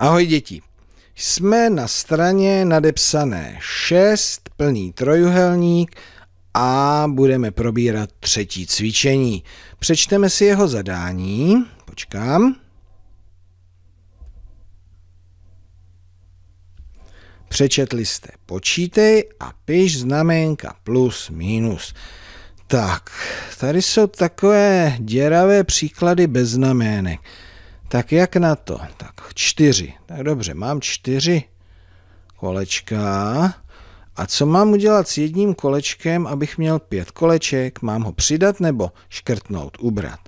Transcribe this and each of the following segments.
Ahoj děti. Jsme na straně nadepsané 6, plný trojuhelník a budeme probírat třetí cvičení. Přečteme si jeho zadání. Počkám. Přečetli jste počítej a piš znaménka plus minus. Tak, tady jsou takové děravé příklady bez znamének. Tak jak na to? Tak čtyři. Tak dobře, mám čtyři kolečka. A co mám udělat s jedním kolečkem, abych měl pět koleček? Mám ho přidat nebo škrtnout, ubrat?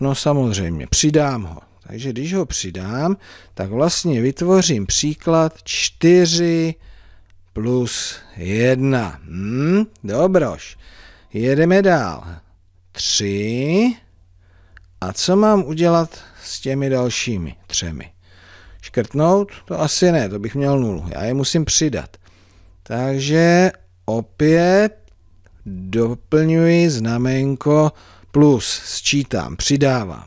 No samozřejmě, přidám ho. Takže když ho přidám, tak vlastně vytvořím příklad 4 plus 1. Hmm, dobroš. Jedeme dál. 3. A co mám udělat s těmi dalšími třemi. Škrtnout? To asi ne, to bych měl nulu. Já je musím přidat. Takže opět doplňuji znamenko plus, sčítám, přidávám.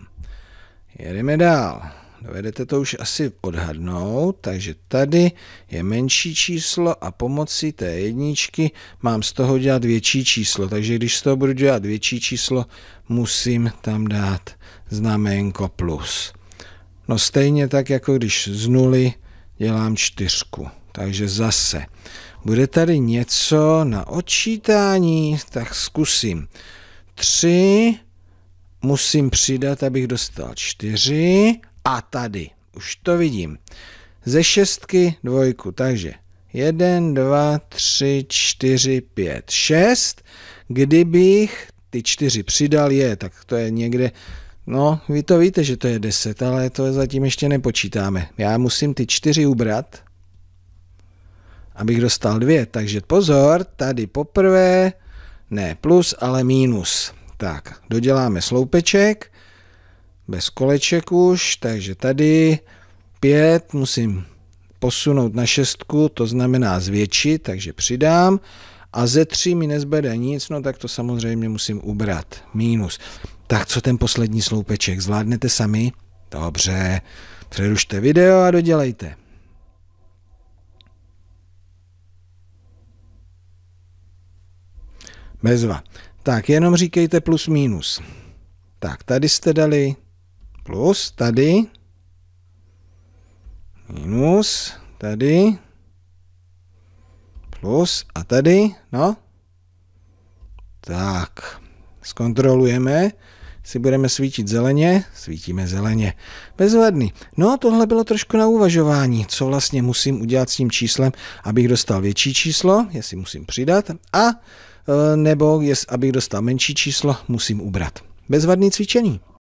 Jedeme dál. Dovedete to už asi odhadnout, takže tady je menší číslo a pomocí té jedničky mám z toho dělat větší číslo. Takže když z toho budu dělat větší číslo, musím tam dát znaménko plus. No stejně tak, jako když z nuly dělám čtyřku. Takže zase, bude tady něco na odčítání, tak zkusím. 3 musím přidat, abych dostal 4 a tady, už to vidím. Ze šestky dvojku, takže 1, 2, 3, 4, 5, 6. Kdybych ty čtyři přidal je, tak to je někde, no vy to víte, že to je 10, ale to zatím ještě nepočítáme. Já musím ty čtyři ubrat, abych dostal dvě, takže pozor, tady poprvé, ne plus, ale minus. Tak, doděláme sloupeček, bez koleček už, takže tady pět musím posunout na šestku, to znamená zvětšit, takže přidám a ze tří mi nezbede nic, no tak to samozřejmě musím ubrat. Mínus. Tak co ten poslední sloupeček, zvládnete sami? Dobře, přerušte video a dodělejte. Bezva. Tak, jenom říkejte plus minus. Tak, tady jste dali plus tady, minus tady, plus a tady, no. Tak, zkontrolujeme, si budeme svítit zeleně, svítíme zeleně. Bezvadný. No a tohle bylo trošku na uvažování, co vlastně musím udělat s tím číslem, abych dostal větší číslo, jestli musím přidat, a e, nebo jest, abych dostal menší číslo, musím ubrat. Bezvadný cvičení.